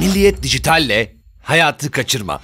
Milliyet Dijital'le hayatı kaçırma.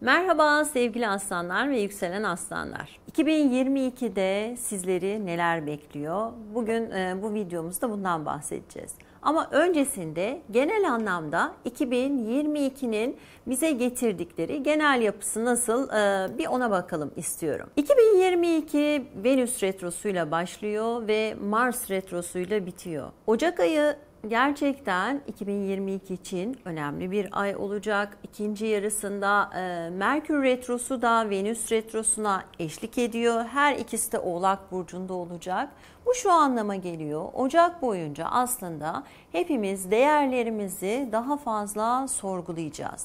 Merhaba sevgili aslanlar ve yükselen aslanlar. 2022'de sizleri neler bekliyor? Bugün e, bu videomuzda bundan bahsedeceğiz. Ama öncesinde genel anlamda 2022'nin bize getirdikleri genel yapısı nasıl e, bir ona bakalım istiyorum. 2022 Venüs retrosuyla başlıyor ve Mars retrosuyla bitiyor. Ocak ayı gerçekten 2022 için önemli bir ay olacak. İkinci yarısında e, Merkür Retrosu da Venüs Retrosu'na eşlik ediyor. Her ikisi de Oğlak Burcu'nda olacak. Bu şu anlama geliyor. Ocak boyunca aslında hepimiz değerlerimizi daha fazla sorgulayacağız.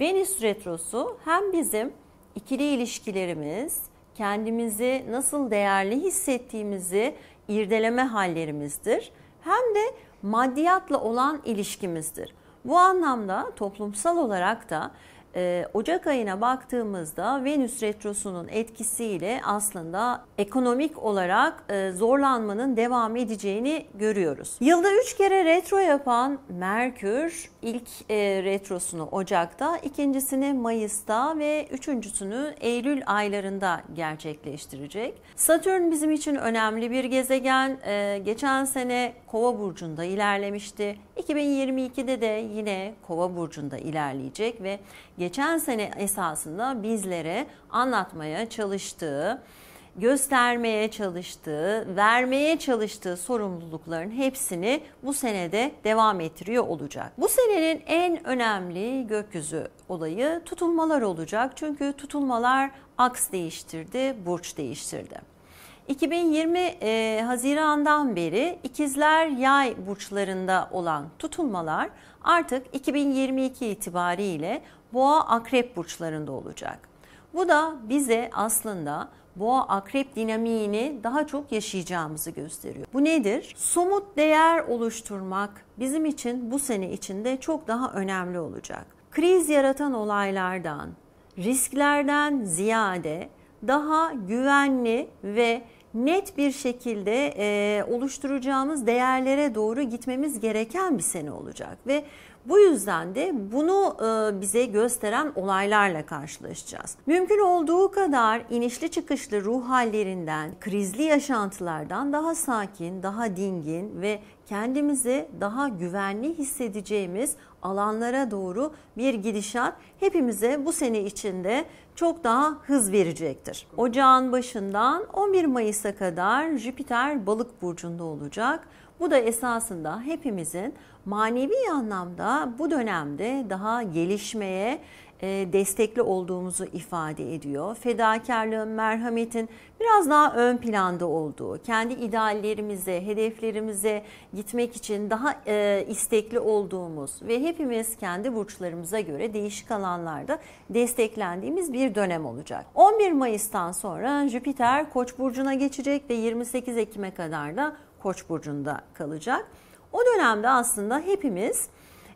Venüs Retrosu hem bizim ikili ilişkilerimiz, kendimizi nasıl değerli hissettiğimizi irdeleme hallerimizdir. Hem de maddiyatla olan ilişkimizdir. Bu anlamda toplumsal olarak da ee, Ocak ayına baktığımızda Venüs Retrosu'nun etkisiyle aslında ekonomik olarak e, zorlanmanın devam edeceğini görüyoruz. Yılda 3 kere retro yapan Merkür ilk e, retrosunu Ocak'ta, ikincisini Mayıs'ta ve üçüncüsünü Eylül aylarında gerçekleştirecek. Satürn bizim için önemli bir gezegen. E, geçen sene Kova burcunda ilerlemişti. 2022'de de yine Kova burcunda ilerleyecek ve geçen sene esasında bizlere anlatmaya çalıştığı, göstermeye çalıştığı, vermeye çalıştığı sorumlulukların hepsini bu senede devam ettiriyor olacak. Bu senenin en önemli gökyüzü olayı tutulmalar olacak. Çünkü tutulmalar aks değiştirdi, burç değiştirdi. 2020 e, Haziran'dan beri ikizler yay burçlarında olan tutulmalar artık 2022 itibariyle boğa akrep burçlarında olacak. Bu da bize aslında boğa akrep dinamiğini daha çok yaşayacağımızı gösteriyor. Bu nedir? Somut değer oluşturmak bizim için bu sene içinde çok daha önemli olacak. Kriz yaratan olaylardan, risklerden ziyade daha güvenli ve net bir şekilde e, oluşturacağımız değerlere doğru gitmemiz gereken bir sene olacak ve bu yüzden de bunu e, bize gösteren olaylarla karşılaşacağız. Mümkün olduğu kadar inişli çıkışlı ruh hallerinden, krizli yaşantılardan daha sakin, daha dingin ve kendimizi daha güvenli hissedeceğimiz alanlara doğru bir gidişat hepimize bu sene içinde çok daha hız verecektir. Ocağın başından 11 Mayıs'a kadar Jüpiter balık burcunda olacak. Bu da esasında hepimizin manevi anlamda bu dönemde daha gelişmeye, e, destekli olduğumuzu ifade ediyor. Fedakarlığın, merhametin biraz daha ön planda olduğu, kendi ideallerimize, hedeflerimize gitmek için daha e, istekli olduğumuz ve hepimiz kendi burçlarımıza göre değişik alanlarda desteklendiğimiz bir dönem olacak. 11 Mayıs'tan sonra Jüpiter Koç burcuna geçecek ve 28 Ekim'e kadar da Koç burcunda kalacak. O dönemde aslında hepimiz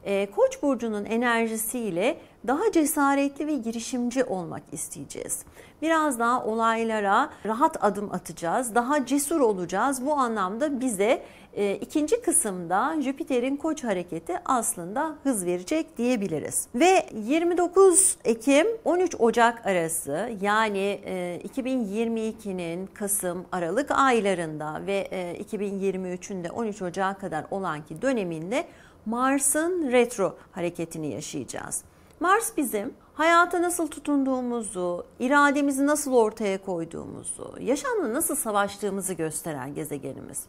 e, Koç burcunun enerjisiyle daha cesaretli ve girişimci olmak isteyeceğiz. Biraz daha olaylara rahat adım atacağız, daha cesur olacağız. Bu anlamda bize e, ikinci kısımda Jüpiter'in koç hareketi aslında hız verecek diyebiliriz. Ve 29 Ekim 13 Ocak arası yani e, 2022'nin Kasım Aralık aylarında ve e, 2023'ün de 13 Ocak'a kadar olan ki döneminde Mars'ın retro hareketini yaşayacağız. Mars bizim hayata nasıl tutunduğumuzu, irademizi nasıl ortaya koyduğumuzu, yaşamla nasıl savaştığımızı gösteren gezegenimiz.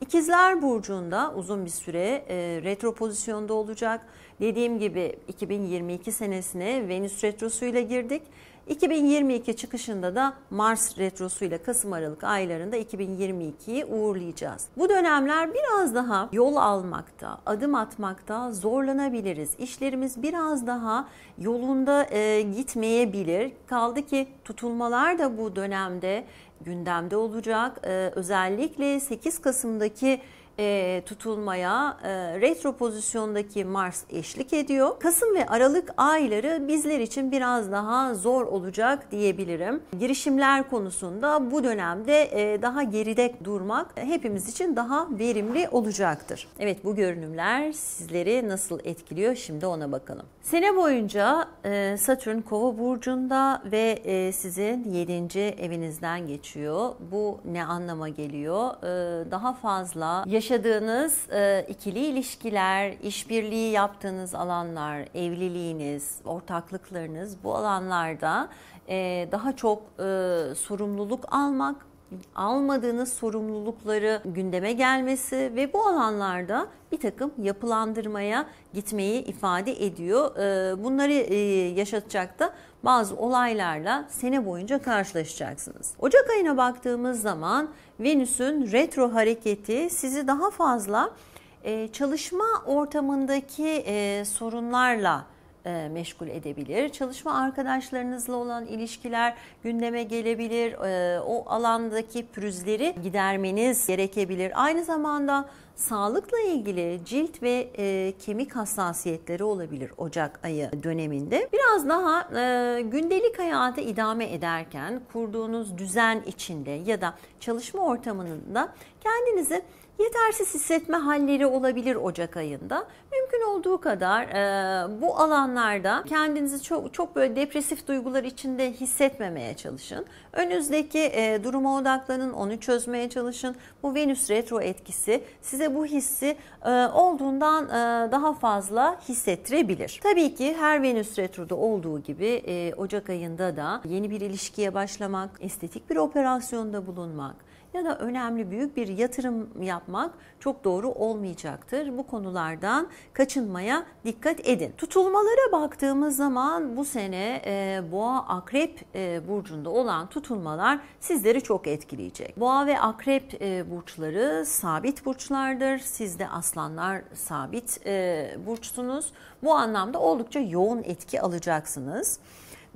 İkizler Burcu'nda uzun bir süre e, retro pozisyonda olacak Dediğim gibi 2022 senesine Venüs retrosuyla girdik. 2022 çıkışında da Mars retrosuyla Kasım Aralık aylarında 2022'yi uğurlayacağız. Bu dönemler biraz daha yol almakta, adım atmakta zorlanabiliriz. İşlerimiz biraz daha yolunda e, gitmeyebilir. Kaldı ki tutulmalar da bu dönemde gündemde olacak. E, özellikle 8 Kasım'daki e, tutulmaya e, retro pozisyondaki Mars eşlik ediyor. Kasım ve Aralık ayları bizler için biraz daha zor olacak diyebilirim. Girişimler konusunda bu dönemde e, daha geride durmak hepimiz için daha verimli olacaktır. Evet bu görünümler sizleri nasıl etkiliyor şimdi ona bakalım. Sene boyunca e, Satürn Kova burcunda ve e, sizin 7. evinizden geçiyor. Bu ne anlama geliyor? E, daha fazla yaş yaşadığınız e, ikili ilişkiler, işbirliği yaptığınız alanlar, evliliğiniz, ortaklıklarınız bu alanlarda e, daha çok e, sorumluluk almak, almadığınız sorumlulukları gündeme gelmesi ve bu alanlarda bir takım yapılandırmaya gitmeyi ifade ediyor. E, bunları e, yaşatacak da bazı olaylarla sene boyunca karşılaşacaksınız. Ocak ayına baktığımız zaman Venüs'ün retro hareketi sizi daha fazla e, çalışma ortamındaki e, sorunlarla e, meşgul edebilir. Çalışma arkadaşlarınızla olan ilişkiler gündeme gelebilir. E, o alandaki pürüzleri gidermeniz gerekebilir. Aynı zamanda sağlıkla ilgili cilt ve e, kemik hassasiyetleri olabilir Ocak ayı döneminde. Biraz daha gündelik hayata idame ederken kurduğunuz düzen içinde ya da çalışma ortamında kendinizi Yetersiz hissetme halleri olabilir Ocak ayında. Mümkün olduğu kadar e, bu alanlarda kendinizi çok çok böyle depresif duygular içinde hissetmemeye çalışın. Önünüzdeki e, duruma odaklanın, onu çözmeye çalışın. Bu Venüs retro etkisi size bu hissi e, olduğundan e, daha fazla hissettirebilir. Tabii ki her Venüs retroda olduğu gibi e, Ocak ayında da yeni bir ilişkiye başlamak, estetik bir operasyonda bulunmak, ya da önemli büyük bir yatırım yapmak çok doğru olmayacaktır. Bu konulardan kaçınmaya dikkat edin. Tutulmalara baktığımız zaman bu sene e, boğa akrep e, burcunda olan tutulmalar sizleri çok etkileyecek. Boğa ve akrep e, burçları sabit burçlardır. Siz de aslanlar sabit e, burçsunuz. Bu anlamda oldukça yoğun etki alacaksınız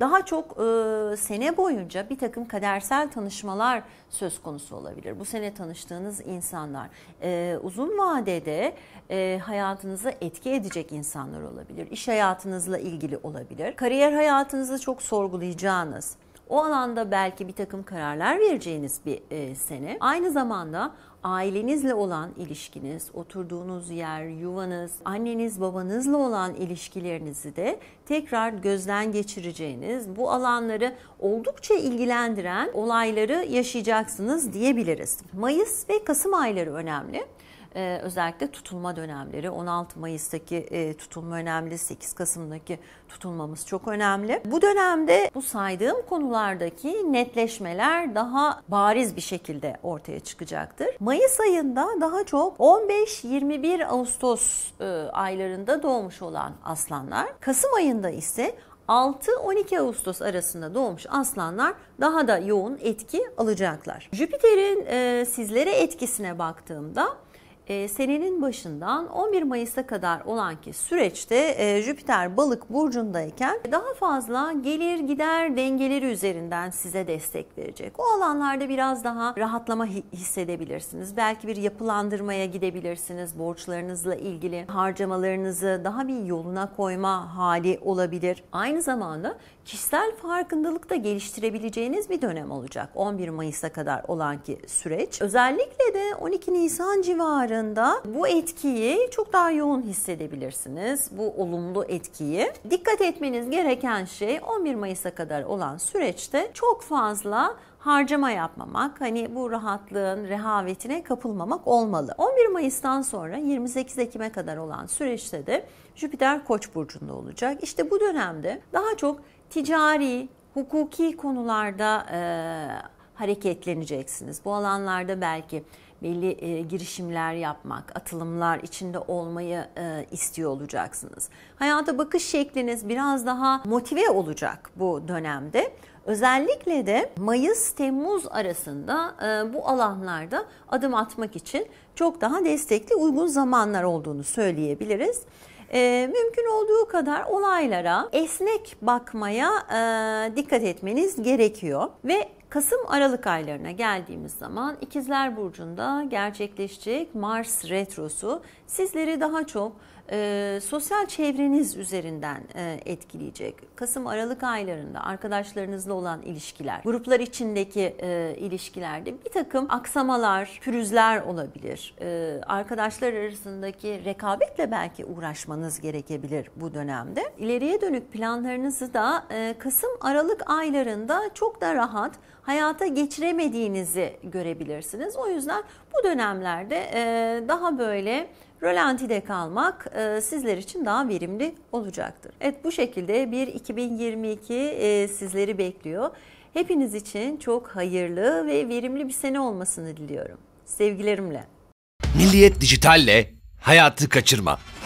daha çok e, sene boyunca bir takım kadersel tanışmalar söz konusu olabilir. Bu sene tanıştığınız insanlar e, uzun vadede e, hayatınızı etki edecek insanlar olabilir. İş hayatınızla ilgili olabilir. Kariyer hayatınızı çok sorgulayacağınız, o alanda belki bir takım kararlar vereceğiniz bir e, sene. Aynı zamanda ailenizle olan ilişkiniz, oturduğunuz yer, yuvanız, anneniz babanızla olan ilişkilerinizi de tekrar gözden geçireceğiniz, bu alanları oldukça ilgilendiren olayları yaşayacaksınız diyebiliriz. Mayıs ve Kasım ayları önemli e, özellikle tutulma dönemleri 16 Mayıs'taki e, tutulma önemli, 8 Kasım'daki tutulmamız çok önemli. Bu dönemde bu saydığım konulardaki netleşmeler daha bariz bir şekilde ortaya çıkacaktır. Mayıs ayında daha çok 15-21 Ağustos e, aylarında doğmuş olan aslanlar, Kasım ayında ise 6-12 Ağustos arasında doğmuş aslanlar daha da yoğun etki alacaklar. Jüpiter'in e, sizlere etkisine baktığımda e, senenin başından 11 Mayıs'a kadar olan ki süreçte e, Jüpiter balık burcundayken daha fazla gelir gider dengeleri üzerinden size destek verecek. O alanlarda biraz daha rahatlama hissedebilirsiniz. Belki bir yapılandırmaya gidebilirsiniz. Borçlarınızla ilgili harcamalarınızı daha bir yoluna koyma hali olabilir. Aynı zamanda kişisel farkındalık da geliştirebileceğiniz bir dönem olacak. 11 Mayıs'a kadar olan ki süreç. Özellikle de 12 Nisan civarı miktarında bu etkiyi çok daha yoğun hissedebilirsiniz. Bu olumlu etkiyi. Dikkat etmeniz gereken şey 11 Mayıs'a kadar olan süreçte çok fazla harcama yapmamak, hani bu rahatlığın rehavetine kapılmamak olmalı. 11 Mayıs'tan sonra 28 Ekim'e kadar olan süreçte de Jüpiter Koç burcunda olacak. İşte bu dönemde daha çok ticari, hukuki konularda e, hareketleneceksiniz. Bu alanlarda belki belli e, girişimler yapmak, atılımlar içinde olmayı e, istiyor olacaksınız. Hayata bakış şekliniz biraz daha motive olacak bu dönemde. Özellikle de Mayıs-Temmuz arasında e, bu alanlarda adım atmak için çok daha destekli uygun zamanlar olduğunu söyleyebiliriz. E, mümkün olduğu kadar olaylara esnek bakmaya e, dikkat etmeniz gerekiyor ve Kasım-Aralık aylarına geldiğimiz zaman İkizler Burcu'nda gerçekleşecek Mars Retrosu sizleri daha çok e, sosyal çevreniz üzerinden e, etkileyecek. Kasım-Aralık aylarında arkadaşlarınızla olan ilişkiler, gruplar içindeki e, ilişkilerde bir takım aksamalar, pürüzler olabilir. E, arkadaşlar arasındaki rekabetle belki uğraşmanız gerekebilir bu dönemde. İleriye dönük planlarınızı da e, Kasım-Aralık aylarında çok da rahat hayata geçiremediğinizi görebilirsiniz. O yüzden bu dönemlerde e, daha böyle rölantide kalmak e, sizler için daha verimli olacaktır. Evet bu şekilde bir 2022 e, sizleri bekliyor. Hepiniz için çok hayırlı ve verimli bir sene olmasını diliyorum. Sevgilerimle. Milliyet Dijital'le hayatı kaçırma.